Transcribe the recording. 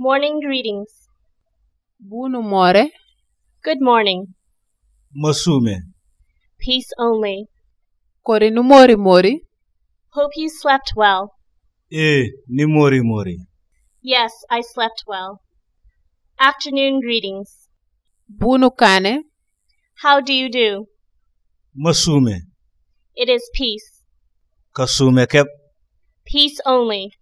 Morning greetings. Bună moare. Good morning. Măsume. Peace only. Kore no mori mori. Hope you slept well. Eh, ni mori mori. Yes, I slept well. Afternoon greetings. Bună cane. How do you do? Măsume. It is peace. Căsume kep. Peace only.